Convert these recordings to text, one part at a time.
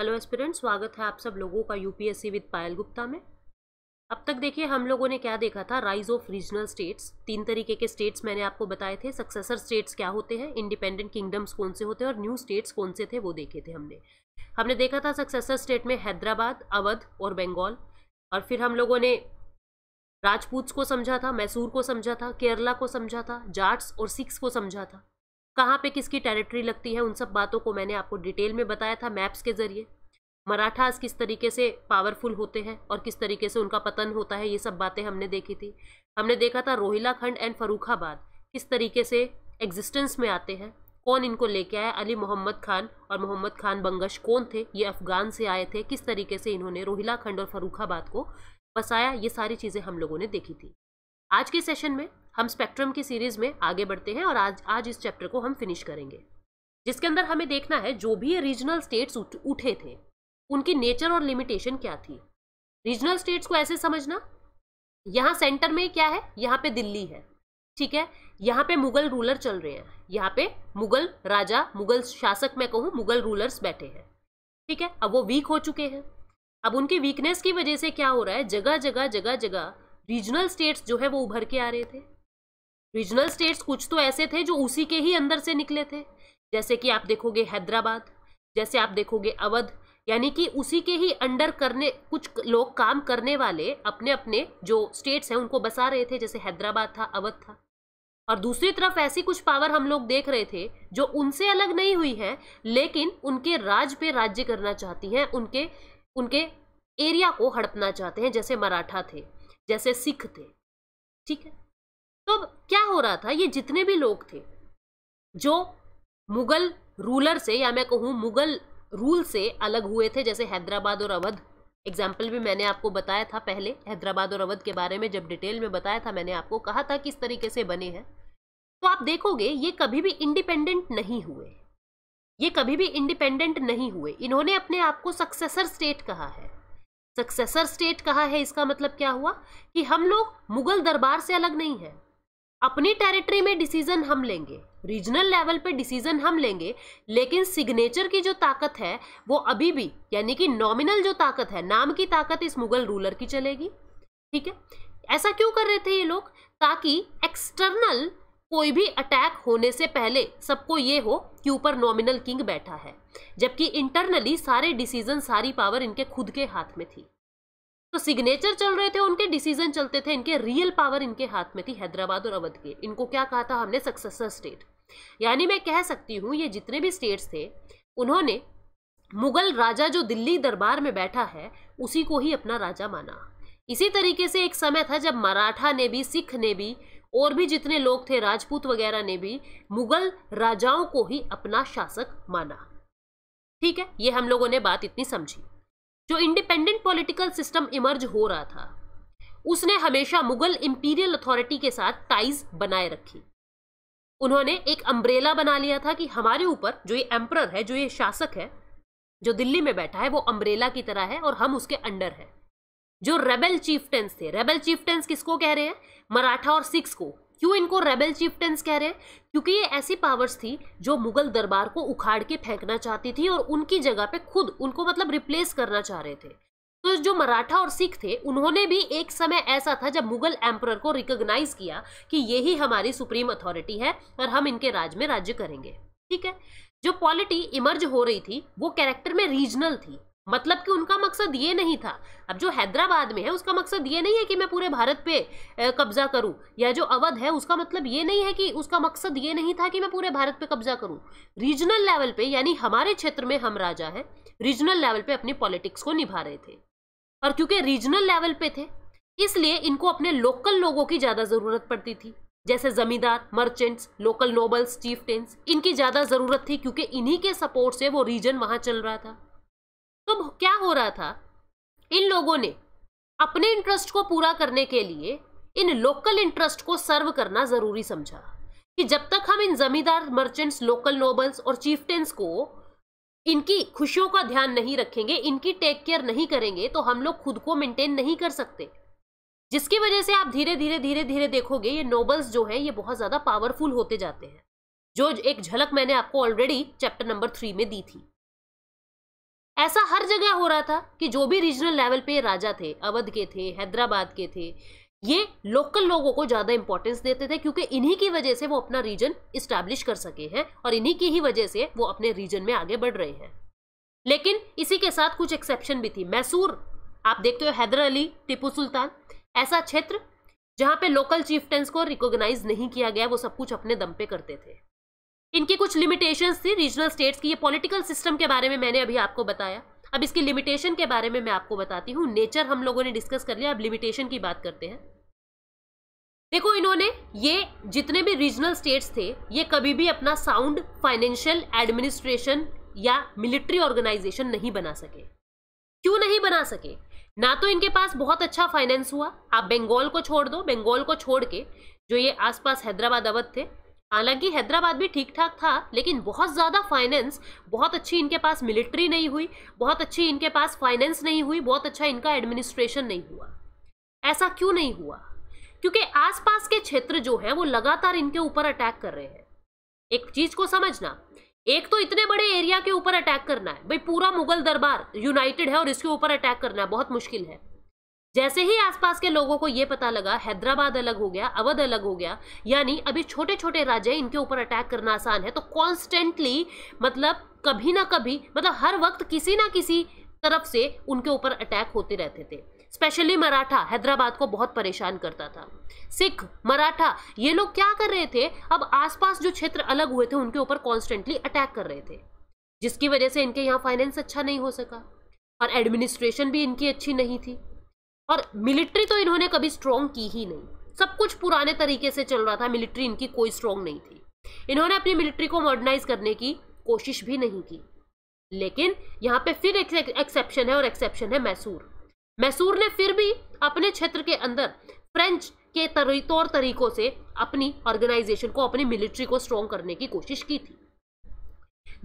hello aspirant स्वागत है आप सब लोगों का यूपीएससी विद पायल गुप्ता में अब तक देखिए हम लोगों ने क्या देखा था राइज ऑफ रीजनल स्टेट्स तीन तरीके के स्टेट्स मैंने आपको बताए थे सक्सेसर स्टेट्स क्या होते हैं इंडिपेंडेंट किंगडम्स कौन से होते हैं और न्यू स्टेट्स कौन से थे वो देखे थे हमने हमने देखा था सक्सेसर स्टेट में हैदराबाद अवध और बंगाल और फिर हम लोगों ने राजपूत को समझा था मैसूर को समझा था केरला को समझा था जाट्स और सिक्स को समझा था कहाँ पे किसकी टेरिटरी लगती है उन सब बातों को मैंने आपको डिटेल में बताया था मैप्स के ज़रिए मराठास किस तरीके से पावरफुल होते हैं और किस तरीके से उनका पतन होता है ये सब बातें हमने देखी थी हमने देखा था रोहिला खंड एंड फरूखाबाद किस तरीके से एग्जिस्टेंस में आते हैं कौन इनको लेके आया अली मोहम्मद खान और मोहम्मद खान बंगश कौन थे ये अफ़गान से आए थे किस तरीके से इन्होंने रोहिला खंड और फरूखाबाद को बसाया ये सारी चीज़ें हम लोगों ने देखी थी आज के सेशन में हम स्पेक्ट्रम की सीरीज में आगे बढ़ते हैं और आज आज इस चैप्टर को हम फिनिश करेंगे जिसके अंदर हमें देखना है जो भी ये रीजनल स्टेट्स उठे थे उनकी नेचर और लिमिटेशन क्या थी रीजनल स्टेट्स को ऐसे समझना यहाँ सेंटर में क्या है यहाँ पे दिल्ली है ठीक है यहाँ पे मुगल रूलर चल रहे हैं यहाँ पे मुगल राजा मुगल शासक मैं कहूँ मुगल रूलर्स बैठे हैं ठीक है अब वो वीक हो चुके हैं अब उनकी वीकनेस की वजह से क्या हो रहा है जगह जगह जगह जगह रीजनल स्टेट्स जो है वो उभर के आ रहे थे रीजनल स्टेट्स कुछ तो ऐसे थे जो उसी के ही अंदर से निकले थे जैसे कि आप देखोगे हैदराबाद जैसे आप देखोगे अवध यानी कि उसी के ही अंडर करने कुछ लोग काम करने वाले अपने अपने जो स्टेट्स हैं उनको बसा रहे थे जैसे हैदराबाद था अवध था और दूसरी तरफ ऐसी कुछ पावर हम लोग देख रहे थे जो उनसे अलग नहीं हुई है लेकिन उनके राज पे राज्य करना चाहती हैं उनके उनके एरिया को हड़पना चाहते हैं जैसे मराठा थे जैसे सिख थे ठीक है तो अब क्या हो रहा था ये जितने भी लोग थे जो मुगल रूलर से या मैं कहूँ मुगल रूल से अलग हुए थे जैसे हैदराबाद और अवध एग्जाम्पल भी मैंने आपको बताया था पहले हैदराबाद और अवध के बारे में जब डिटेल में बताया था मैंने आपको कहा था किस तरीके से बने हैं तो आप देखोगे ये कभी भी इंडिपेंडेंट नहीं हुए ये कभी भी इंडिपेंडेंट नहीं हुए इन्होंने अपने आप को सक्सेसर स्टेट कहा है सक्सेसर स्टेट कहा है इसका मतलब क्या हुआ कि हम लोग मुगल दरबार से अलग नहीं है अपनी टेरिटरी में डिसीजन हम लेंगे रीजनल लेवल पे डिसीजन हम लेंगे लेकिन सिग्नेचर की जो ताकत है वो अभी भी यानी कि नॉमिनल जो ताकत है नाम की ताकत इस मुगल रूलर की चलेगी ठीक है ऐसा क्यों कर रहे थे ये लोग ताकि एक्सटर्नल कोई भी अटैक होने से पहले सबको ये हो कि ऊपर नॉमिनल किंग बैठा है जबकि इंटरनली सारे डिसीजन सारी पावर इनके खुद के हाथ में थी तो सिग्नेचर चल रहे थे उनके डिसीजन चलते थे इनके रियल पावर इनके हाथ में थी हैदराबाद और अवध के इनको क्या कहा था हमने सक्सेसर स्टेट यानी मैं कह सकती हूँ ये जितने भी स्टेट्स थे उन्होंने मुगल राजा जो दिल्ली दरबार में बैठा है उसी को ही अपना राजा माना इसी तरीके से एक समय था जब मराठा ने भी सिख ने भी और भी जितने लोग थे राजपूत वगैरह ने भी मुगल राजाओं को ही अपना शासक माना ठीक है ये हम लोगों ने बात इतनी समझी जो इंडिपेंडेंट पॉलिटिकल सिस्टम इमर्ज हो रहा था उसने हमेशा मुगल इंपीरियल अथॉरिटी के साथ टाइज बनाए रखी उन्होंने एक अम्ब्रेला बना लिया था कि हमारे ऊपर जो ये एम्प्रर है जो ये शासक है जो दिल्ली में बैठा है वो अम्ब्रेला की तरह है और हम उसके अंडर है जो रेबल चीफटेंस थे रेबल चीफटेंस किसको कह रहे हैं मराठा और सिक्स को क्यों इनको रेबल चीफ्टेंस कह रहे हैं क्योंकि ये ऐसी पावर्स थी जो मुगल दरबार को उखाड़ के फेंकना चाहती थी और उनकी जगह पे खुद उनको मतलब रिप्लेस करना चाह रहे थे तो जो मराठा और सिख थे उन्होंने भी एक समय ऐसा था जब मुगल एम्पर को रिकॉग्नाइज किया कि यही हमारी सुप्रीम अथॉरिटी है और हम इनके राज में राज्य करेंगे ठीक है जो पॉलिटी इमर्ज हो रही थी वो कैरेक्टर में रीजनल थी मतलब कि उनका मकसद ये नहीं था अब जो हैदराबाद में है उसका मकसद ये नहीं है कि मैं पूरे भारत पे कब्जा करूं या जो अवध है उसका मतलब ये नहीं है कि उसका मकसद ये नहीं था कि मैं पूरे भारत पे कब्जा करूं रीजनल लेवल पे यानी हमारे क्षेत्र में हम राजा हैं रीजनल लेवल पे अपनी पॉलिटिक्स को निभा रहे थे और क्योंकि रीजनल लेवल पे थे इसलिए इनको अपने लोकल लोगों की ज़्यादा ज़रूरत पड़ती थी जैसे zamindar merchants local nobles chieftains इनकी ज़्यादा ज़रूरत थी क्योंकि इन्हीं के सपोर्ट से वो रीजन वहाँ चल रहा था तो क्या हो रहा था इन लोगों ने अपने इंटरेस्ट को पूरा करने के लिए इन लोकल इंटरेस्ट को सर्व करना जरूरी समझा कि जब तक हम इन जमींदार मर्चेंट्स लोकल नोबल्स और चीफटेंस को इनकी खुशियों का ध्यान नहीं रखेंगे इनकी टेक केयर नहीं करेंगे तो हम लोग खुद को मेंटेन नहीं कर सकते जिसकी वजह से आप धीरे धीरे धीरे धीरे देखोगे ये नोबल्स जो है ये बहुत ज़्यादा पावरफुल होते जाते हैं जो एक झलक मैंने आपको ऑलरेडी चैप्टर नंबर थ्री में दी थी ऐसा हर जगह हो रहा था कि जो भी रीजनल लेवल पे राजा थे अवध के थे हैदराबाद के थे ये लोकल लोगों को ज़्यादा इंपॉर्टेंस देते थे क्योंकि इन्हीं की वजह से वो अपना रीजन इस्टेब्लिश कर सके हैं और इन्हीं की ही वजह से वो अपने रीजन में आगे बढ़ रहे हैं लेकिन इसी के साथ कुछ एक्सेप्शन भी थी मैसूर आप देखते हो हैदर अली टिपू सुल्तान ऐसा क्षेत्र जहाँ पे लोकल चीफटेंस को रिकॉग्नाइज नहीं किया गया वो सब कुछ अपने दम पे करते थे इनकी कुछ लिमिटेशन थी रीजनल स्टेट्स की ये पॉलिटिकल सिस्टम के बारे में मैंने अभी आपको बताया अब इसकी लिमिटेशन के बारे में मैं आपको बताती हूँ नेचर हम लोगों ने डिस्कस कर लिया अब लिमिटेशन की बात करते हैं देखो इन्होंने ये जितने भी रीजनल स्टेट्स थे ये कभी भी अपना साउंड फाइनेंशियल एडमिनिस्ट्रेशन या मिलिट्री ऑर्गेनाइजेशन नहीं बना सके क्यों नहीं बना सके ना तो इनके पास बहुत अच्छा फाइनेंस हुआ आप बंगाल को छोड़ दो बंगाल को छोड़ के जो ये आसपास हैदराबाद अवध थे हालांकि हैदराबाद भी ठीक ठाक था लेकिन बहुत ज़्यादा फाइनेंस बहुत अच्छी इनके पास मिलिट्री नहीं हुई बहुत अच्छी इनके पास फाइनेंस नहीं हुई बहुत अच्छा इनका एडमिनिस्ट्रेशन नहीं हुआ ऐसा क्यों नहीं हुआ क्योंकि आसपास के क्षेत्र जो हैं वो लगातार इनके ऊपर अटैक कर रहे हैं एक चीज को समझना एक तो इतने बड़े एरिया के ऊपर अटैक करना है भाई पूरा मुगल दरबार यूनाइटेड है और इसके ऊपर अटैक करना है बहुत मुश्किल है जैसे ही आसपास के लोगों को ये पता लगा हैदराबाद अलग हो गया अवध अलग हो गया यानी अभी छोटे छोटे राज्य इनके ऊपर अटैक करना आसान है तो कॉन्स्टेंटली मतलब कभी ना कभी मतलब हर वक्त किसी ना किसी तरफ से उनके ऊपर अटैक होते रहते थे स्पेशली मराठा हैदराबाद को बहुत परेशान करता था सिख मराठा ये लोग क्या कर रहे थे अब आसपास जो क्षेत्र अलग हुए थे उनके ऊपर कॉन्स्टेंटली अटैक कर रहे थे जिसकी वजह से इनके यहाँ फाइनेंस अच्छा नहीं हो सका और एडमिनिस्ट्रेशन भी इनकी अच्छी नहीं थी और मिलिट्री तो इन्होंने कभी स्ट्रॉन्ग की ही नहीं सब कुछ पुराने तरीके से चल रहा था मिलिट्री इनकी कोई स्ट्रॉन्ग नहीं थी इन्होंने अपनी मिलिट्री को मॉडर्नाइज करने की कोशिश भी नहीं की लेकिन यहाँ पे फिर एक एक्सेप्शन है और एक्सेप्शन है मैसूर मैसूर ने फिर भी अपने क्षेत्र के अंदर फ्रेंच के तरी, तौर तरीकों से अपनी ऑर्गेनाइजेशन को अपनी मिलिट्री को स्ट्रॉन्ग करने की कोशिश की थी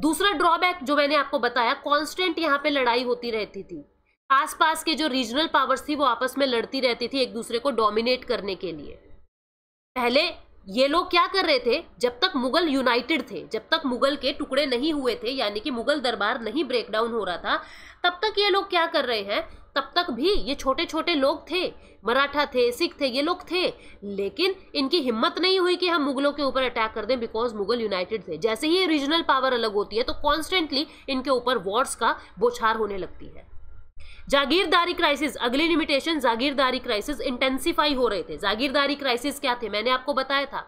दूसरा ड्रॉबैक जो मैंने आपको बताया कॉन्स्टेंट यहाँ पे लड़ाई होती रहती थी आसपास के जो रीजनल पावर्स थी वो आपस में लड़ती रहती थी एक दूसरे को डोमिनेट करने के लिए पहले ये लोग क्या कर रहे थे जब तक मुगल यूनाइटेड थे जब तक मुगल के टुकड़े नहीं हुए थे यानी कि मुगल दरबार नहीं ब्रेक डाउन हो रहा था तब तक ये लोग क्या कर रहे हैं तब तक भी ये छोटे छोटे लोग थे मराठा थे सिख थे ये लोग थे लेकिन इनकी हिम्मत नहीं हुई कि हम मुगलों के ऊपर अटैक कर दें बिकॉज मुगल यूनाइटेड थे जैसे ही रीजनल पावर अलग होती है तो कॉन्स्टेंटली इनके ऊपर वॉर्स का बोछार होने लगती है जागीरदारी क्राइसिस अगली लिमिटेशन जागीरदारी क्राइसिस इंटेंसिफाई हो रहे थे जागीरदारी क्राइसिस क्या थे मैंने आपको बताया था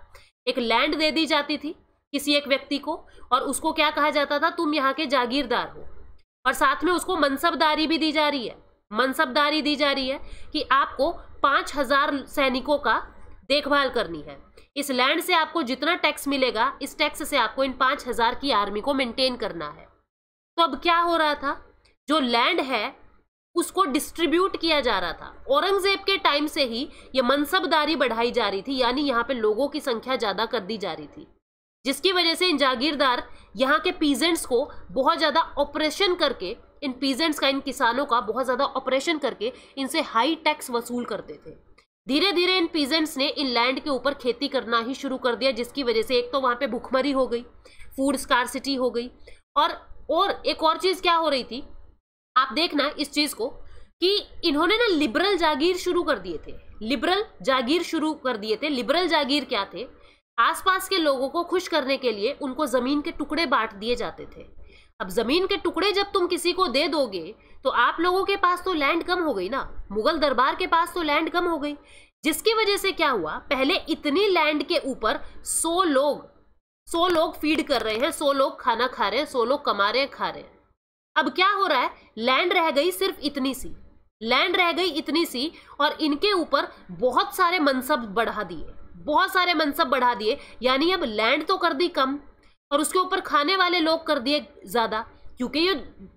एक लैंड दे दी जाती थी किसी एक व्यक्ति को और उसको क्या कहा जाता था तुम यहाँ के जागीरदार हो और साथ में उसको मनसबदारी भी दी जा रही है मनसबदारी दी जा रही है कि आपको पाँच हजार सैनिकों का देखभाल करनी है इस लैंड से आपको जितना टैक्स मिलेगा इस टैक्स से आपको इन पाँच हजार की आर्मी को मेंटेन करना है तो अब क्या हो रहा था जो लैंड है उसको डिस्ट्रीब्यूट किया जा रहा था औरंगजेब के टाइम से ही ये मनसबदारी बढ़ाई जा रही थी यानी यहाँ पे लोगों की संख्या ज़्यादा कर दी जा रही थी जिसकी वजह से इन जागीरदार यहाँ के पीजेंट्स को बहुत ज़्यादा ऑपरेशन करके इन पीजेंट्स का इन किसानों का बहुत ज़्यादा ऑपरेशन करके इनसे हाई टैक्स वसूल करते थे धीरे धीरे इन पीजेंट्स ने इन लैंड के ऊपर खेती करना ही शुरू कर दिया जिसकी वजह से एक तो वहाँ पे भुखमरी हो गई फूड स्कार हो गई और और एक और चीज़ क्या हो रही थी आप देखना इस चीज को कि इन्होंने ना लिबरल जागीर शुरू कर दिए थे लिबरल जागीर शुरू कर दिए थे लिबरल जागीर क्या थे आसपास के लोगों को खुश करने के लिए उनको जमीन के टुकड़े बांट दिए जाते थे अब जमीन के टुकड़े जब तुम किसी को दे दोगे तो आप लोगों के पास तो लैंड कम हो गई ना मुगल दरबार के पास तो लैंड कम हो गई जिसकी वजह से क्या हुआ पहले इतनी लैंड के ऊपर सौ लोग सौ लोग फीड कर रहे हैं सौ लोग खाना खा रहे हैं सौ लोग कमा रहे हैं खा रहे हैं अब क्या हो रहा है लैंड रह गई सिर्फ इतनी सी लैंड रह गई इतनी सी और इनके ऊपर बहुत सारे मनसब बढ़ा दिए बहुत सारे मनसब बढ़ा दिए यानी अब लैंड तो कर दी कम और उसके ऊपर खाने वाले लोग कर दिए ज़्यादा क्योंकि ये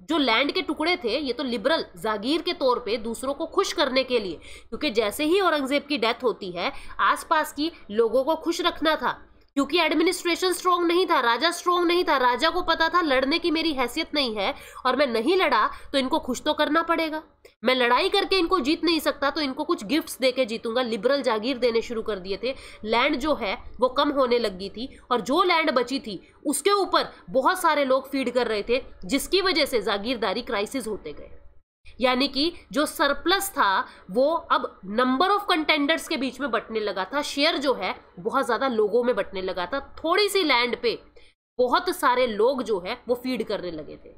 जो लैंड के टुकड़े थे ये तो लिबरल जागीर के तौर पे दूसरों को खुश करने के लिए क्योंकि जैसे ही औरंगजेब की डेथ होती है आसपास की लोगों को खुश रखना था क्योंकि एडमिनिस्ट्रेशन स्ट्रांग नहीं था राजा स्ट्रांग नहीं था राजा को पता था लड़ने की मेरी हैसियत नहीं है और मैं नहीं लड़ा तो इनको खुश तो करना पड़ेगा मैं लड़ाई करके इनको जीत नहीं सकता तो इनको कुछ गिफ्ट्स देके जीतूंगा लिबरल जागीर देने शुरू कर दिए थे लैंड जो है वो कम होने लगी थी और जो लैंड बची थी उसके ऊपर बहुत सारे लोग फीड कर रहे थे जिसकी वजह से जागीरदारी क्राइसिस होते गए यानी कि जो सरप्लस था वो अब नंबर ऑफ कंटेंडर्स के बीच में बटने लगा था शेयर जो है बहुत ज़्यादा लोगों में बटने लगा था थोड़ी सी लैंड पे बहुत सारे लोग जो है वो फीड करने लगे थे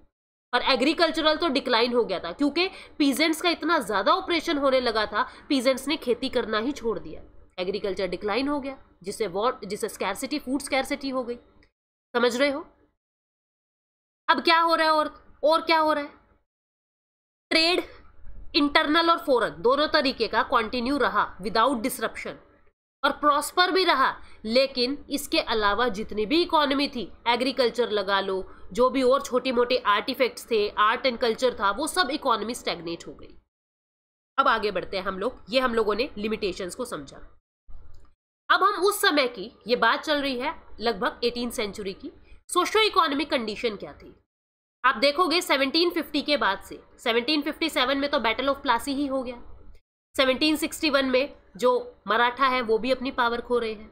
और एग्रीकल्चरल तो डिक्लाइन हो गया था क्योंकि पीजेंट्स का इतना ज़्यादा ऑपरेशन होने लगा था पीजेंट्स ने खेती करना ही छोड़ दिया एग्रीकल्चर डिक्लाइन हो गया जिससे वॉर जिससे स्कैरसिटी फूड स्कैरसिटी हो गई समझ रहे हो अब क्या हो रहा है और और क्या हो रहा है ट्रेड इंटरनल और फॉरन दोनों तरीके का कंटिन्यू रहा विदाउट डिसरप्शन और प्रॉस्पर भी रहा लेकिन इसके अलावा जितनी भी इकोनॉमी थी एग्रीकल्चर लगा लो जो भी और छोटे मोटे आर्टिफैक्ट्स थे आर्ट एंड कल्चर था वो सब इकोनॉमी स्टैग्नेट हो गई अब आगे बढ़ते हैं हम लोग ये हम लोगों ने लिमिटेशंस को समझा अब हम उस समय की ये बात चल रही है लगभग एटीन सेंचुरी की सोशो इकोनॉमिक कंडीशन क्या थी आप देखोगे 1750 के बाद से 1757 में तो बैटल ऑफ प्लासी ही हो गया 1761 में जो मराठा है वो भी अपनी पावर खो रहे हैं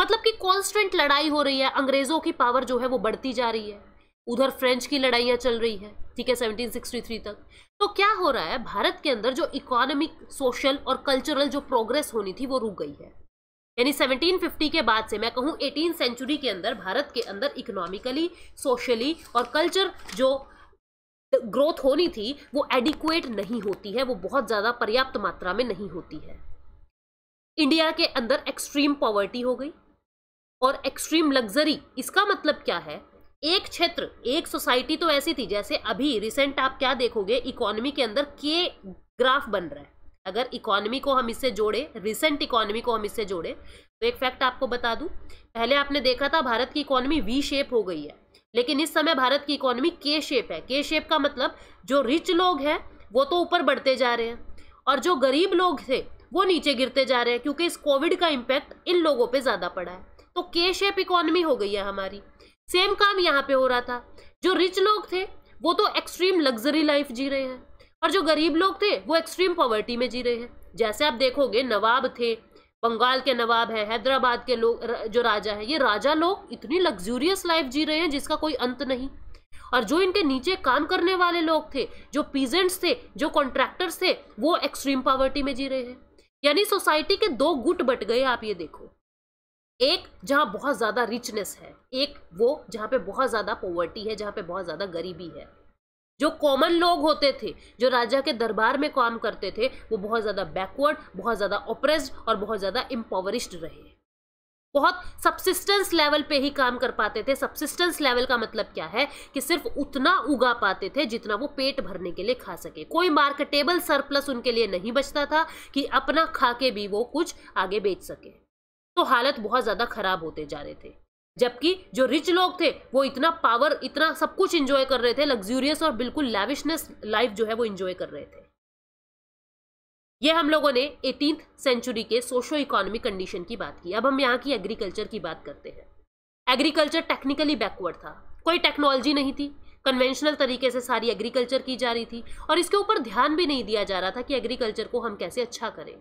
मतलब कि कॉन्स्टेंट लड़ाई हो रही है अंग्रेजों की पावर जो है वो बढ़ती जा रही है उधर फ्रेंच की लड़ाइयाँ चल रही है ठीक है 1763 तक तो क्या हो रहा है भारत के अंदर जो इकोनॉमिक सोशल और कल्चरल जो प्रोग्रेस होनी थी वो रुक गई है यानी 1750 के बाद से मैं कहूँ एटीन सेंचुरी के अंदर भारत के अंदर इकोनॉमिकली सोशली और कल्चर जो ग्रोथ होनी थी वो एडिक्वेट नहीं होती है वो बहुत ज़्यादा पर्याप्त मात्रा में नहीं होती है इंडिया के अंदर एक्सट्रीम पॉवर्टी हो गई और एक्सट्रीम लग्जरी इसका मतलब क्या है एक क्षेत्र एक सोसाइटी तो ऐसी थी जैसे अभी रिसेंट आप क्या देखोगे इकोनॉमी के अंदर के ग्राफ बन रहा है अगर इकोनॉमी को हम इससे जोड़े रिसेंट इकोनॉमी को हम इससे जोड़े तो एक फैक्ट आपको बता दूं पहले आपने देखा था भारत की इकोनॉमी वी शेप हो गई है लेकिन इस समय भारत की इकोनॉमी के शेप है के शेप का मतलब जो रिच लोग हैं वो तो ऊपर बढ़ते जा रहे हैं और जो गरीब लोग थे वो नीचे गिरते जा रहे हैं क्योंकि इस कोविड का इम्पैक्ट इन लोगों पर ज़्यादा पड़ा है तो के शेप इकोनॉमी हो गई है हमारी सेम काम यहाँ पे हो रहा था जो रिच लोग थे वो तो एक्सट्रीम लग्जरी लाइफ जी रहे हैं और जो गरीब लोग थे वो एक्सट्रीम पॉवर्टी में जी रहे हैं जैसे आप देखोगे नवाब थे बंगाल के नवाब हैं हैदराबाद के लोग जो राजा है ये राजा लोग इतनी लग्जूरियस लाइफ जी रहे हैं जिसका कोई अंत नहीं और जो इनके नीचे काम करने वाले लोग थे जो पीजेंट्स थे जो कॉन्ट्रैक्टर्स थे वो एक्सट्रीम पॉवर्टी में जी रहे हैं यानी सोसाइटी के दो गुट बट गए आप ये देखो एक जहाँ बहुत ज़्यादा रिचनेस है एक वो जहाँ पे बहुत ज़्यादा पॉवर्टी है जहाँ पे बहुत ज़्यादा गरीबी है जो कॉमन लोग होते थे जो राजा के दरबार में काम करते थे वो बहुत ज़्यादा बैकवर्ड बहुत ज़्यादा ओप्रेस्ड और बहुत ज़्यादा एम्पावरिस्ड रहे बहुत सब्सिस्टेंस लेवल पे ही काम कर पाते थे सब्सिस्टेंस लेवल का मतलब क्या है कि सिर्फ उतना उगा पाते थे जितना वो पेट भरने के लिए खा सके कोई मार्केटेबल सरप्लस उनके लिए नहीं बचता था कि अपना खा के भी वो कुछ आगे बेच सके तो हालत बहुत ज़्यादा खराब होते जा रहे थे जबकि जो रिच लोग थे वो इतना पावर इतना सब कुछ इंजॉय कर रहे थे लग्जूरियस और बिल्कुल लैविशनेस लाइफ जो है वो इंजॉय कर रहे थे ये हम लोगों ने एटीन सेंचुरी के सोशो इकोनॉमिक कंडीशन की बात की अब हम यहाँ की एग्रीकल्चर की बात करते हैं एग्रीकल्चर टेक्निकली बैकवर्ड था कोई टेक्नोलॉजी नहीं थी कन्वेंशनल तरीके से सारी एग्रीकल्चर की जा रही थी और इसके ऊपर ध्यान भी नहीं दिया जा रहा था कि एग्रीकल्चर को हम कैसे अच्छा करें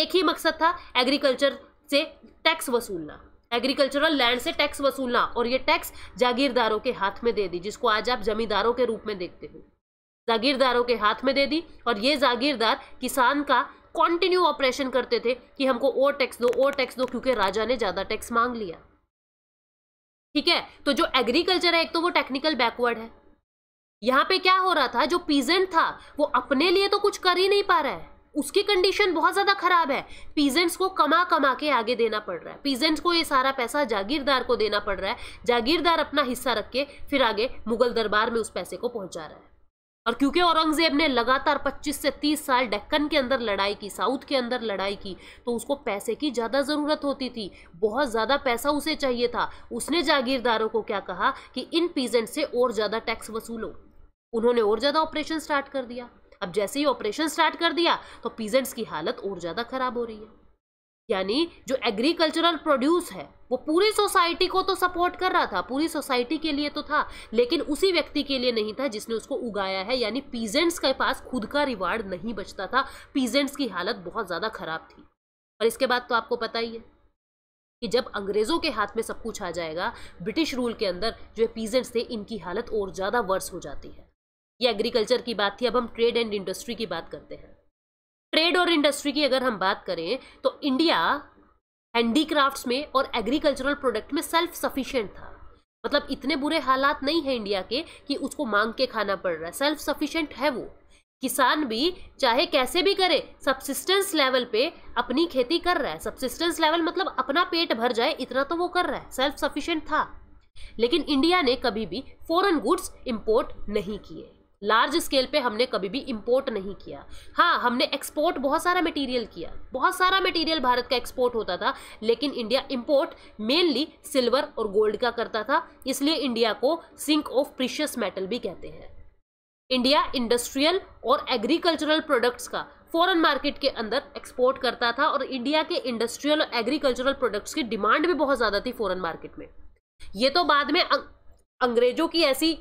एक ही मकसद था एग्रीकल्चर से टैक्स वसूलना एग्रीकल्चरल लैंड से टैक्स वसूलना और ये टैक्स जागीरदारों के हाथ में दे दी जिसको आज आप जमींदारों के रूप में देखते हो जागीरदारों के हाथ में दे दी और ये जागीरदार किसान का कॉन्टिन्यू ऑपरेशन करते थे कि हमको और टैक्स दो और टैक्स दो क्योंकि राजा ने ज़्यादा टैक्स मांग लिया ठीक है तो जो एग्रीकल्चर है एक तो वो टेक्निकल बैकवर्ड है यहाँ पे क्या हो रहा था जो पीजेंट था वो अपने लिए तो कुछ कर ही नहीं पा रहा है उसकी कंडीशन बहुत ज़्यादा ख़राब है पीजेंट्स को कमा कमा के आगे देना पड़ रहा है पीजेंट्स को ये सारा पैसा जागीरदार को देना पड़ रहा है जागीरदार अपना हिस्सा रख के फिर आगे मुगल दरबार में उस पैसे को पहुंचा रहा है और क्योंकि औरंगजेब ने लगातार 25 से 30 साल डेक्कन के अंदर लड़ाई की साउथ के अंदर लड़ाई की तो उसको पैसे की ज़्यादा ज़रूरत होती थी बहुत ज़्यादा पैसा उसे चाहिए था उसने जागीरदारों को क्या कहा कि इन पीजेंट से और ज़्यादा टैक्स वसूलो उन्होंने और ज़्यादा ऑपरेशन स्टार्ट कर दिया अब जैसे ही ऑपरेशन स्टार्ट कर दिया तो पीजेंट्स की हालत और ज़्यादा खराब हो रही है यानी जो एग्रीकल्चरल प्रोड्यूस है वो पूरी सोसाइटी को तो सपोर्ट कर रहा था पूरी सोसाइटी के लिए तो था लेकिन उसी व्यक्ति के लिए नहीं था जिसने उसको उगाया है यानी पीजेंट्स के पास खुद का रिवार्ड नहीं बचता था पीजेंट्स की हालत बहुत ज़्यादा खराब थी और इसके बाद तो आपको पता ही है कि जब अंग्रेज़ों के हाथ में सब कुछ आ जाएगा ब्रिटिश रूल के अंदर जो पीजेंट्स थे इनकी हालत और ज़्यादा वर्स हो जाती है ये एग्रीकल्चर की बात थी अब हम ट्रेड एंड इंडस्ट्री की बात करते हैं ट्रेड और इंडस्ट्री की अगर हम बात करें तो इंडिया हैंडीक्राफ्ट्स में और एग्रीकल्चरल प्रोडक्ट में सेल्फ सफिशिएंट था मतलब इतने बुरे हालात नहीं है इंडिया के कि उसको मांग के खाना पड़ रहा है सेल्फ सफिशिएंट है वो किसान भी चाहे कैसे भी करे सबसिस्टेंस लेवल पे अपनी खेती कर रहा है सबसिस्टेंस लेवल मतलब अपना पेट भर जाए इतना तो वो कर रहा है सेल्फ सफिशिएंट था लेकिन इंडिया ने कभी भी फॉरेन गुड्स इंपोर्ट नहीं किए लार्ज स्केल पे हमने कभी भी इंपोर्ट नहीं किया हाँ हमने एक्सपोर्ट बहुत सारा मटेरियल किया बहुत सारा मटेरियल भारत का एक्सपोर्ट होता था लेकिन इंडिया इंपोर्ट मेनली सिल्वर और गोल्ड का करता था इसलिए इंडिया को सिंक ऑफ प्रीशियस मेटल भी कहते हैं इंडिया इंडस्ट्रियल और एग्रीकल्चरल प्रोडक्ट्स का फॉरेन मार्केट के अंदर एक्सपोर्ट करता था और इंडिया के इंडस्ट्रियल और एग्रीकल्चरल प्रोडक्ट्स की डिमांड भी बहुत ज़्यादा थी फॉरेन मार्केट में ये तो बाद में अंग्रेजों की ऐसी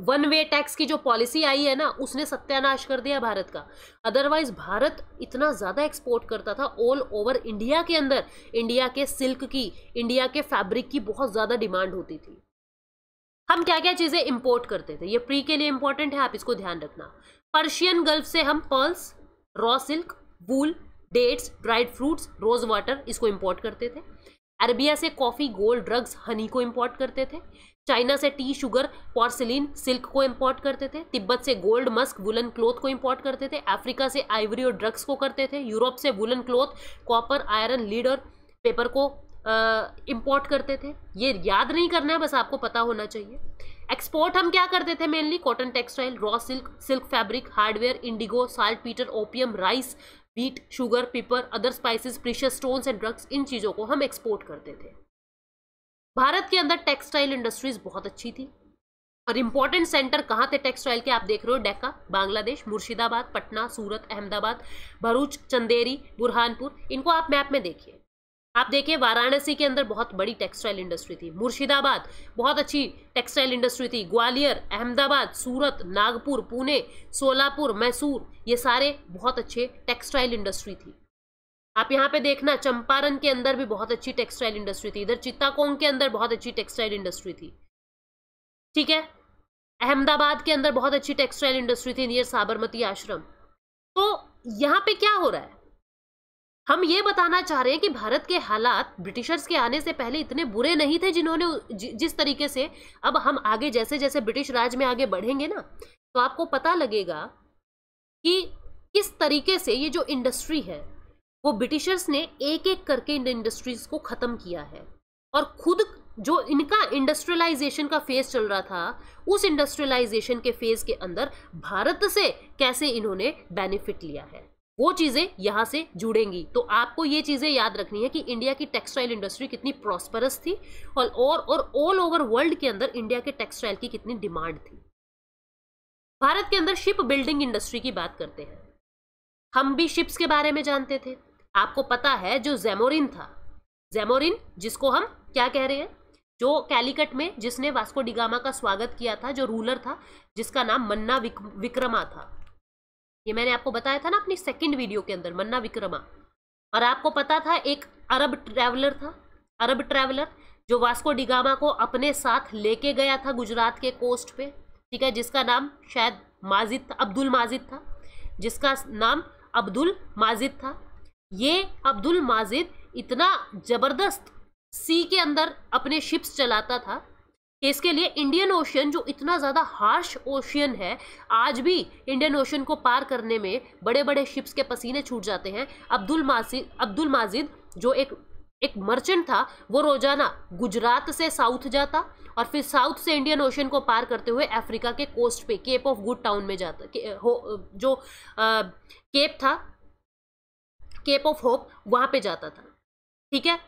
वन वे टैक्स की जो पॉलिसी आई है ना उसने सत्यानाश कर दिया भारत का अदरवाइज भारत इतना ज़्यादा एक्सपोर्ट करता था ऑल ओवर इंडिया के अंदर इंडिया के सिल्क की इंडिया के फैब्रिक की बहुत ज़्यादा डिमांड होती थी हम क्या क्या चीज़ें इंपोर्ट करते थे ये प्री के लिए इम्पोर्टेंट है आप इसको ध्यान रखना पर्शियन गल्फ से हम pearls raw silk wool dates dried fruits rose water इसको इम्पोर्ट करते थे अरबिया से कॉफ़ी गोल्ड ड्रग्स हनी को इम्पोर्ट करते थे चाइना से टी शुगर पॉर्सिलिन सिल्क को इम्पोर्ट करते थे तिब्बत से गोल्ड मस्क वुलन क्लोथ को इम्पोर्ट करते थे अफ्रीका से आइवरी और ड्रग्स को करते थे यूरोप से woollen cloth copper iron lead और पेपर को इम्पोर्ट करते थे ये याद नहीं करना है बस आपको पता होना चाहिए एक्सपोर्ट हम क्या करते थे mainly cotton textile raw silk silk fabric hardware indigo saltpetre opium rice wheat sugar paper other spices precious stones and drugs इन चीज़ों को हम एक्सपोर्ट करते थे भारत के अंदर टेक्सटाइल इंडस्ट्रीज बहुत अच्छी थी और इम्पॉर्टेंट सेंटर कहाँ थे टेक्सटाइल के आप देख रहे हो डेका बांग्लादेश मुर्शिदाबाद पटना सूरत अहमदाबाद भरूच चंदेरी बुरहानपुर इनको आप मैप में देखिए आप देखिए वाराणसी के अंदर बहुत बड़ी टेक्सटाइल इंडस्ट्री थी मुर्शिदाबाद बहुत अच्छी टेक्सटाइल इंडस्ट्री थी ग्वालियर अहमदाबाद सूरत नागपुर पुणे सोलापुर मैसूर ये सारे बहुत अच्छे टेक्सटाइल इंडस्ट्री थी आप यहाँ पे देखना चंपारण के अंदर भी बहुत अच्छी टेक्सटाइल इंडस्ट्री थी इधर चित्ताकोंग के अंदर बहुत अच्छी टेक्सटाइल इंडस्ट्री थी ठीक है अहमदाबाद के अंदर बहुत अच्छी टेक्सटाइल इंडस्ट्री थी नियर साबरमती आश्रम तो यहाँ पे क्या हो रहा है हम ये बताना चाह रहे हैं कि भारत के हालात ब्रिटिशर्स के आने से पहले इतने बुरे नहीं थे जिन्होंने जिस तरीके से अब हम आगे जैसे जैसे ब्रिटिश राज में आगे बढ़ेंगे ना तो आपको पता लगेगा कि किस तरीके से ये जो इंडस्ट्री है वो ब्रिटिशर्स ने एक एक करके इन इंडस्ट्रीज को ख़त्म किया है और खुद जो इनका इंडस्ट्रियलाइजेशन का फेज चल रहा था उस इंडस्ट्रियलाइजेशन के फेज के अंदर भारत से कैसे इन्होंने बेनिफिट लिया है वो चीज़ें यहां से जुड़ेंगी तो आपको ये चीज़ें याद रखनी है कि इंडिया की टेक्सटाइल इंडस्ट्री कितनी प्रॉस्परस थी और और ऑल ओवर वर्ल्ड के अंदर इंडिया के टेक्सटाइल की कितनी डिमांड थी भारत के अंदर शिप बिल्डिंग इंडस्ट्री की बात करते हैं हम भी शिप्स के बारे में जानते थे आपको पता है जो जेमोरिन था जेमोरिन जिसको हम क्या कह रहे हैं जो कैलिकट में जिसने वास्को डिगामा का स्वागत किया था जो रूलर था जिसका नाम मन्ना विक, विक्रमा था ये मैंने आपको बताया था ना अपनी सेकंड वीडियो के अंदर मन्ना विक्रमा और आपको पता था एक अरब ट्रैवलर था अरब ट्रैवलर जो वास्को डिगामा को अपने साथ लेके गया था गुजरात के कोस्ट पे ठीक है जिसका नाम शायद माजिद अब्दुल माजिद था जिसका नाम अब्दुल माजिद था ये अब्दुल माजिद इतना ज़बरदस्त सी के अंदर अपने शिप्स चलाता था कि इसके लिए इंडियन ओशियन जो इतना ज़्यादा हार्श ओशियन है आज भी इंडियन ओशियन को पार करने में बड़े बड़े शिप्स के पसीने छूट जाते हैं अब्दुल माजिद अब्दुल माजिद जो एक एक मर्चेंट था वो रोजाना गुजरात से साउथ जाता और फिर साउथ से इंडियन ओशन को पार करते हुए अफ्रीका के कोस्ट पे केप ऑफ गुड टाउन में जाता के, हो, जो आ, केप था केप ऑफ होप वहां पे जाता था ठीक है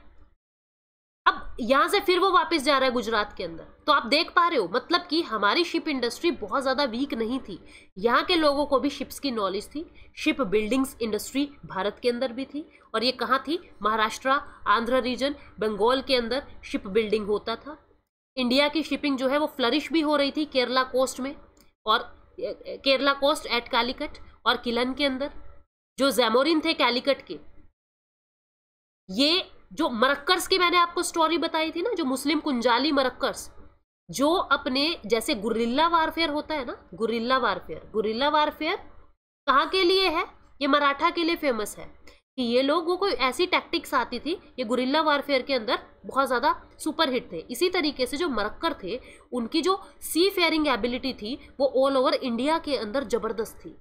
अब यहां से फिर वो वापस जा रहा है गुजरात के अंदर तो आप देख पा रहे हो मतलब कि हमारी शिप इंडस्ट्री बहुत ज़्यादा वीक नहीं थी यहाँ के लोगों को भी शिप्स की नॉलेज थी शिप बिल्डिंग्स इंडस्ट्री भारत के अंदर भी थी और ये कहाँ थी महाराष्ट्र आंध्र रीजन बंगाल के अंदर शिप बिल्डिंग होता था इंडिया की शिपिंग जो है वो फ्लरिश भी हो रही थी केरला कोस्ट में और केरला कोस्ट एट कालीकट और किलन के अंदर जो जैमोरिन थे कैलिकट के ये जो मरक्कर्स की मैंने आपको स्टोरी बताई थी ना जो मुस्लिम कुंजाली मरक्कर्स जो अपने जैसे गुरिल्ला वारफेयर होता है ना गुरिल्ला वारफेयर गुरिल्ला वारफेयर कहाँ के लिए है ये मराठा के लिए फेमस है कि ये लोगों को ऐसी टैक्टिक्स आती थी ये गुरिल्ला वारफेयर के अंदर बहुत ज़्यादा सुपरहिट थे इसी तरीके से जो मरक्कर थे उनकी जो सी फेयरिंग एबिलिटी थी वो ऑल ओवर इंडिया के अंदर ज़बरदस्त थी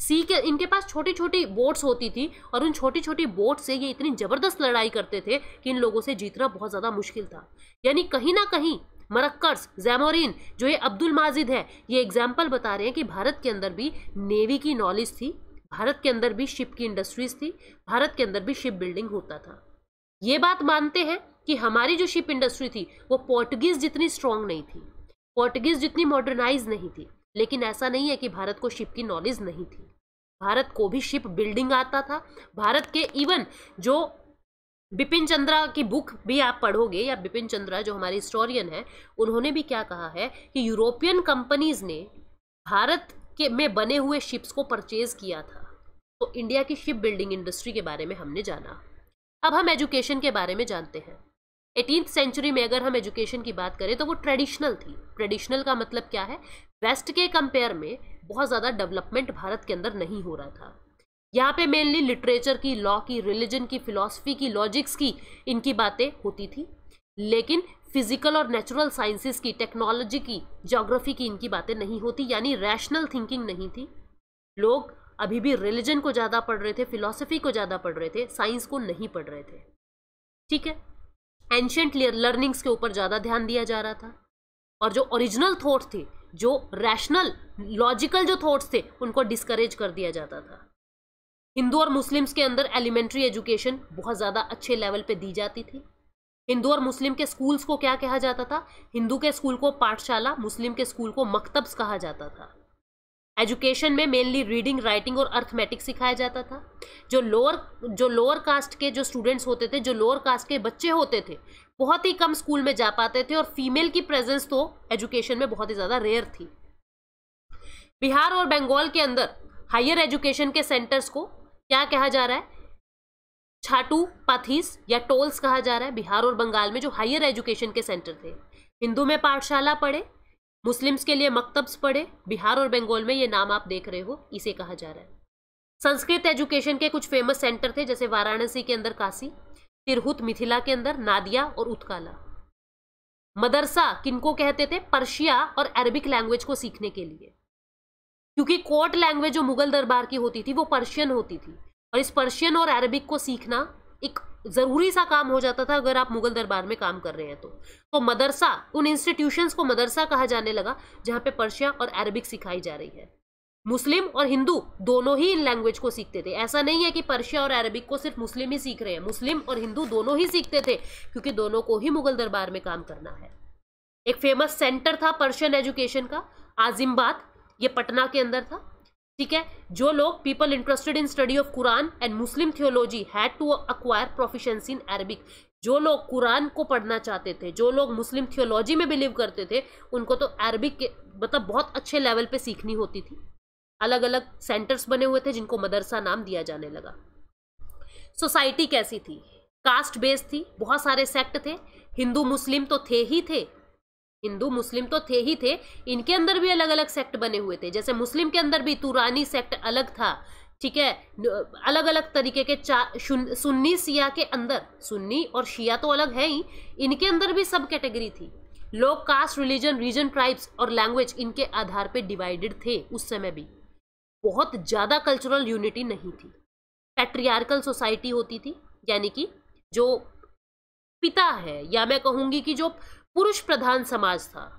सी के इनके पास छोटी छोटी बोट्स होती थी और उन छोटी छोटी बोट से ये इतनी ज़बरदस्त लड़ाई करते थे कि इन लोगों से जीतना बहुत ज़्यादा मुश्किल था यानी कहीं ना कहीं मरक्कर्स जैमोरिन जो ये अब्दुल माजिद है ये एग्जाम्पल बता रहे हैं कि भारत के अंदर भी नेवी की नॉलेज थी भारत के अंदर भी शिप की इंडस्ट्रीज थी भारत के अंदर भी शिप बिल्डिंग होता था ये बात मानते हैं कि हमारी जो शिप इंडस्ट्री थी वो पोर्टुगीज़ जितनी स्ट्रांग नहीं थी पोर्टुगीज़ जितनी मॉडर्नाइज नहीं थी लेकिन ऐसा नहीं है कि भारत को शिप की नॉलेज नहीं थी भारत को भी शिप बिल्डिंग आता था भारत के इवन जो बिपिन चंद्रा की बुक भी आप पढ़ोगे या बिपिन चंद्रा जो हमारे हिस्टोरियन हैं उन्होंने भी क्या कहा है कि यूरोपियन कंपनीज ने भारत के में बने हुए शिप्स को परचेज किया था तो इंडिया की शिप बिल्डिंग इंडस्ट्री के बारे में हमने जाना अब हम एजुकेशन के बारे में जानते हैं एटीन सेंचुरी में अगर हम एजुकेशन की बात करें तो वो ट्रेडिशनल थी ट्रेडिशनल का मतलब क्या है वेस्ट के कंपेयर में बहुत ज़्यादा डेवलपमेंट भारत के अंदर नहीं हो रहा था यहाँ पे मेनली लिटरेचर की लॉ की रिलीजन की फिलॉसफी की लॉजिक्स की इनकी बातें होती थी लेकिन फिजिकल और नेचुरल साइंसिस की टेक्नोलॉजी की जोग्राफी की इनकी बातें नहीं होती यानी रैशनल थिंकिंग नहीं थी लोग अभी भी रिलीजन को ज़्यादा पढ़ रहे थे फिलासफी को ज़्यादा पढ़ रहे थे साइंस को नहीं पढ़ रहे थे ठीक है एंशंट लर्निंग्स के ऊपर ज़्यादा ध्यान दिया जा रहा था और जो ओरिजिनल थाट्स थे जो रैशनल लॉजिकल जो थॉट्स थे उनको डिस्करेज कर दिया जाता था हिंदू और मुस्लिम्स के अंदर एलिमेंट्री एजुकेशन बहुत ज़्यादा अच्छे लेवल पे दी जाती थी हिंदू और मुस्लिम के स्कूल्स को क्या कहा जाता था हिंदू के स्कूल को पाठशाला मुस्लिम के स्कूल को मकतब्स कहा जाता था एजुकेशन में मेनली रीडिंग राइटिंग और अर्थमेटिक सिखाया जाता था जो लोअर जो लोअर कास्ट के जो स्टूडेंट्स होते थे जो लोअर कास्ट के बच्चे होते थे बहुत ही कम स्कूल में जा पाते थे और फीमेल की प्रेजेंस तो एजुकेशन में बहुत ही ज़्यादा रेयर थी बिहार और बंगाल के अंदर हायर एजुकेशन के सेंटर्स को क्या कहा जा रहा है छाटू पाथीस या टोल्स कहा जा रहा है बिहार और बंगाल में जो हायर एजुकेशन के सेंटर थे हिंदू में पाठशाला पढ़े मुस्लिम्स के लिए मकतब्स पढ़े बिहार और बंगाल में ये नाम आप देख रहे हो इसे कहा जा रहा है संस्कृत एजुकेशन के कुछ फेमस सेंटर थे जैसे वाराणसी के अंदर काशी तिरहुत मिथिला के अंदर नादिया और उत्काला मदरसा किनको कहते थे पर्शिया और अरबिक लैंग्वेज को सीखने के लिए क्योंकि कोर्ट लैंग्वेज जो मुगल दरबार की होती थी वो पर्शियन होती थी और इस पर्शियन और अरबिक को सीखना एक ज़रूरी सा काम हो जाता था अगर आप मुगल दरबार में काम कर रहे हैं तो तो मदरसा उन इंस्टीट्यूशंस को मदरसा कहा जाने लगा जहाँ पे पर्शिया और अरबिक सिखाई जा रही है मुस्लिम और हिंदू दोनों ही इन लैंग्वेज को सीखते थे ऐसा नहीं है कि पर्शिया और अरबिक को सिर्फ मुस्लिम ही सीख रहे हैं मुस्लिम और हिंदू दोनों ही सीखते थे क्योंकि दोनों को ही मुगल दरबार में काम करना है एक फेमस सेंटर था पर्शियन एजुकेशन का आजिमबाद ये पटना के अंदर था ठीक है जो लोग people interested in study of Quran and Muslim theology had to acquire proficiency in Arabic जो लोग कुरान को पढ़ना चाहते थे जो लोग मुस्लिम थियोलॉजी में बिलीव करते थे उनको तो अरबिक के मतलब बहुत अच्छे लेवल पे सीखनी होती थी अलग अलग सेंटर्स बने हुए थे जिनको मदरसा नाम दिया जाने लगा सोसाइटी कैसी थी कास्ट बेस्ड थी बहुत सारे सेक्ट थे हिंदू मुस्लिम तो थे ही थे हिंदू मुस्लिम तो थे ही थे इनके अंदर भी अलग अलग सेक्ट बने हुए थे जैसे मुस्लिम के अंदर भी तुरानी सेक्ट अलग था ठीक है अलग अलग तरीके के चा सुन्नी सिया के अंदर सुन्नी और शिया तो अलग है ही इनके अंदर भी सब कैटेगरी थी लोग कास्ट रिलीजन रीजन ट्राइब्स और लैंग्वेज इनके आधार पे डिवाइडेड थे उस समय भी बहुत ज़्यादा कल्चरल यूनिटी नहीं थी पेट्रियार्कल सोसाइटी होती थी यानी कि जो पिता है या मैं कहूँगी कि जो पुरुष प्रधान समाज था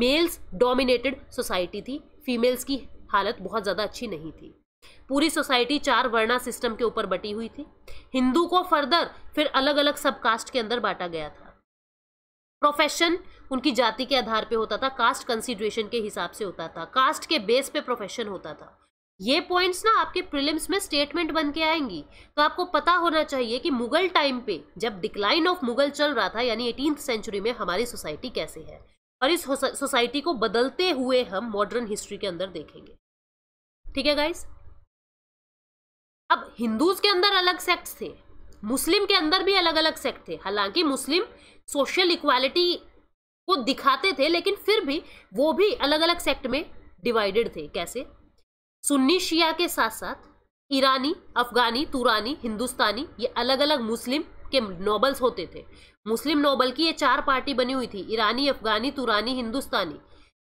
मेल्स डोमिनेटेड सोसाइटी थी फीमेल्स की हालत बहुत ज़्यादा अच्छी नहीं थी पूरी सोसाइटी चार वर्णा सिस्टम के ऊपर बटी हुई थी हिंदू को फर्दर फिर अलग अलग सब कास्ट के अंदर बांटा गया था प्रोफेशन उनकी जाति के आधार पे होता था कास्ट कंसिड्रेशन के हिसाब से होता था कास्ट के बेस पे प्रोफेशन होता था ये पॉइंट्स ना आपके प्रीलिम्स में स्टेटमेंट बन के आएंगी तो आपको पता होना चाहिए कि मुगल टाइम पे जब डिक्लाइन ऑफ मुगल चल रहा था यानी एटीन सेंचुरी में हमारी सोसाइटी कैसे है और इस सोसाइटी को बदलते हुए हम मॉडर्न हिस्ट्री के अंदर देखेंगे ठीक है गाइस अब हिंदूज के अंदर अलग सेक्ट थे मुस्लिम के अंदर भी अलग अलग सेक्ट थे हालांकि मुस्लिम सोशल इक्वालिटी को दिखाते थे लेकिन फिर भी वो भी अलग अलग सेक्ट में डिवाइडेड थे कैसे सुन्नी शिया के साथ साथ ईरानी अफगानी तुरानी हिंदुस्तानी ये अलग अलग मुस्लिम के नोबल्स होते थे मुस्लिम नोबल की ये चार पार्टी बनी हुई थी ईरानी अफगानी तुरानी हिंदुस्तानी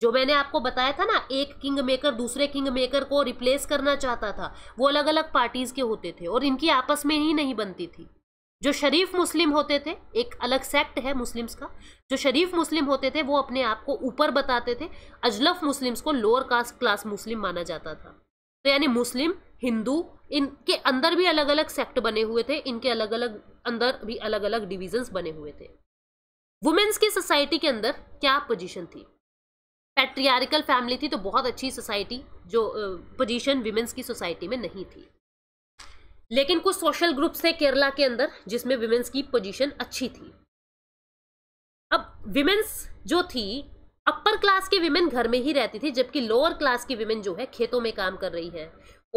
जो मैंने आपको बताया था ना एक किंग मेकर दूसरे किंग मेकर को रिप्लेस करना चाहता था वो अलग अलग पार्टीज के होते थे और इनकी आपस में ही नहीं बनती थी जो शरीफ मुस्लिम होते थे एक अलग सेक्ट है मुस्लिम्स का जो शरीफ मुस्लिम होते थे वो अपने आप को ऊपर बताते थे अजलफ मुस्लिम्स को लोअर कास्ट क्लास मुस्लिम माना जाता था तो यानी मुस्लिम हिंदू इनके अंदर भी अलग अलग सेक्ट बने हुए थे इनके अलग अलग अंदर भी अलग अलग डिविजन्स बने हुए थे वुमेन्स की सोसाइटी के अंदर क्या पोजिशन थी पैट्रियारिकल फैमिली थी तो बहुत अच्छी सोसाइटी जो पोजीशन वुमेन्स की सोसाइटी में नहीं थी लेकिन कुछ सोशल ग्रुप्स थे केरला के अंदर जिसमें वुमेन्स की पोजीशन अच्छी थी अब विमेंस जो थी अपर क्लास की विमेन घर में ही रहती थी जबकि लोअर क्लास की विमेन जो है खेतों में काम कर रही हैं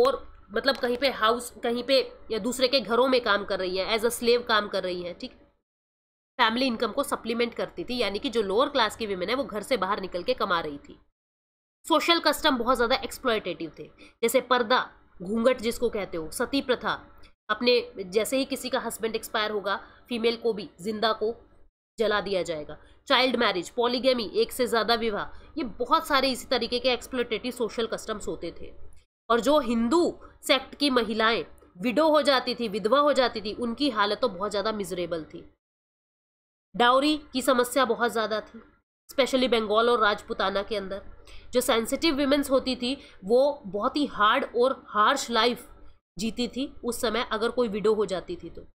और मतलब कहीं पे हाउस कहीं पे या दूसरे के घरों में काम कर रही हैं एज अ स्लेव काम कर रही हैं ठीक फैमिली इनकम को सप्लीमेंट करती थी यानी कि जो लोअर क्लास की विमेन है वो घर से बाहर निकल के कमा रही थी सोशल कस्टम बहुत ज़्यादा एक्सप्लॉयटेटिव थे जैसे पर्दा घूंघट जिसको कहते हो सती प्रथा अपने जैसे ही किसी का हस्बैंड एक्सपायर होगा फीमेल को भी जिंदा को जला दिया जाएगा चाइल्ड मैरिज पॉलीगेमी एक से ज़्यादा विवाह ये बहुत सारे इसी तरीके के एक्सप्लोटेटिव सोशल कस्टम्स होते थे और जो हिंदू सेक्ट की महिलाएं विडो हो जाती थी विधवा हो जाती थी उनकी हालत तो बहुत ज़्यादा मिजरेबल थी डाउरी की समस्या बहुत ज़्यादा थी स्पेशली बंगाल और राजपुताना के अंदर जो सेंसिटिव वीमेंस होती थी वो बहुत ही हार्ड और हार्श लाइफ जीती थी उस समय अगर कोई विडो हो जाती थी तो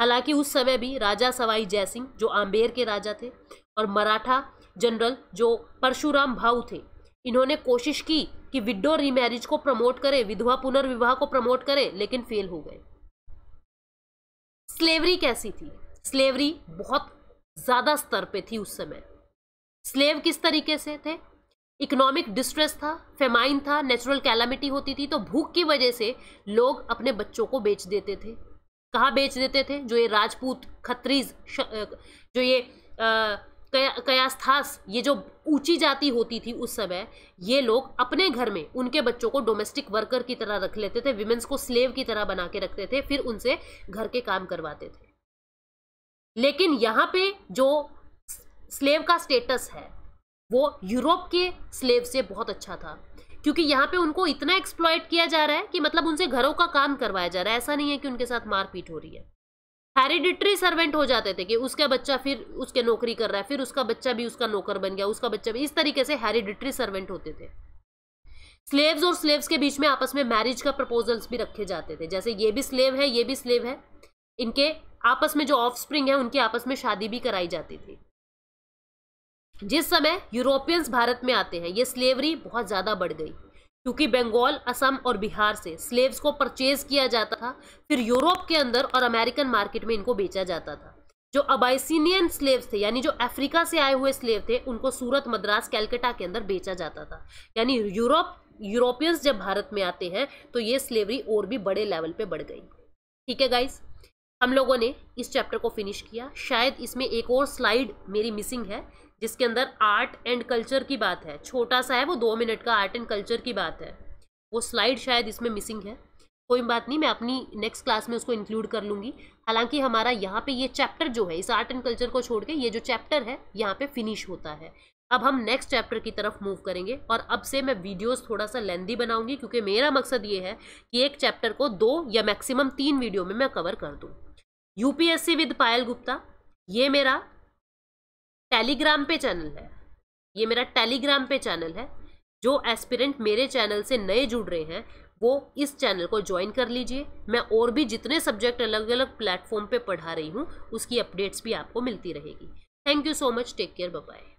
हालांकि उस समय भी राजा सवाई जयसिंह जो आम्बेर के राजा थे और मराठा जनरल जो परशुराम भाऊ थे इन्होंने कोशिश की कि विडो रीमैरिज को प्रमोट करे विधवा पुनर्विवाह को प्रमोट करे लेकिन फेल हो गए स्लेवरी कैसी थी स्लेवरी बहुत ज़्यादा स्तर पे थी उस समय स्लेव किस तरीके से थे इकोनॉमिक डिस्ट्रेस था फेमाइन था नेचुरल कैलामिटी होती थी तो भूख की वजह से लोग अपने बच्चों को बेच देते थे कहाँ बेच देते थे जो ये राजपूत खत्रीज जो ये कया, कयास्थास ये जो ऊंची जाति होती थी उस समय ये लोग अपने घर में उनके बच्चों को डोमेस्टिक वर्कर की तरह रख लेते थे विमेंस को स्लेव की तरह बना के रखते थे फिर उनसे घर के काम करवाते थे लेकिन यहाँ पे जो स्लेव का स्टेटस है वो यूरोप के स्लेव से बहुत अच्छा था क्योंकि यहाँ पे उनको इतना एक्सप्लॉयट किया जा रहा है कि मतलब उनसे घरों का काम करवाया जा रहा है ऐसा नहीं है कि उनके साथ मारपीट हो रही है हेरिडिटरी सर्वेंट हो जाते थे कि उसका बच्चा फिर उसके नौकरी कर रहा है फिर उसका बच्चा भी उसका नौकर बन गया उसका बच्चा भी इस तरीके से हेरिडिट्री सर्वेंट होते थे स्लेव्स और स्लेव्स के बीच में आपस में मैरिज का प्रपोजल्स भी रखे जाते थे जैसे ये भी स्लेव है ये भी स्लेव है इनके आपस में जो ऑफ स्प्रिंग है उनकी आपस में शादी भी कराई जाती थी जिस समय यूरोपियंस भारत में आते हैं ये स्लेवरी बहुत ज़्यादा बढ़ गई क्योंकि बंगाल असम और बिहार से स्लेव्स को परचेज किया जाता था फिर यूरोप के अंदर और अमेरिकन मार्केट में इनको बेचा जाता था जो अबाइसिनियन स्लेव्स थे यानी जो अफ्रीका से आए हुए स्लेव थे उनको सूरत मद्रास कैलकटा के अंदर बेचा जाता था यानी यूरोप यूरोपियंस जब भारत में आते हैं तो ये स्लेवरी और भी बड़े लेवल पर बढ़ गई ठीक है गाइज हम लोगों ने इस चैप्टर को फिनिश किया शायद इसमें एक और स्लाइड मेरी मिसिंग है जिसके अंदर आर्ट एंड कल्चर की बात है छोटा सा है वो दो मिनट का आर्ट एंड कल्चर की बात है वो स्लाइड शायद इसमें मिसिंग है कोई बात नहीं मैं अपनी नेक्स्ट क्लास में उसको इंक्लूड कर लूँगी हालांकि हमारा यहाँ पे ये चैप्टर जो है इस आर्ट एंड कल्चर को छोड़ के ये जो चैप्टर है यहाँ पे फिनिश होता है अब हम नेक्स्ट चैप्टर की तरफ मूव करेंगे और अब से मैं वीडियोस थोड़ा सा लेंदी बनाऊँगी क्योंकि मेरा मकसद ये है कि एक चैप्टर को दो या मैक्सिमम तीन वीडियो में मैं कवर कर दूँ यू विद पायल गुप्ता ये मेरा टेलीग्राम पे चैनल है ये मेरा टेलीग्राम पे चैनल है जो एस्पिरेंट मेरे चैनल से नए जुड़ रहे हैं वो इस चैनल को ज्वाइन कर लीजिए मैं और भी जितने सब्जेक्ट अलग अलग प्लेटफॉर्म पे पढ़ा रही हूँ उसकी अपडेट्स भी आपको मिलती रहेगी thank you so much take care bye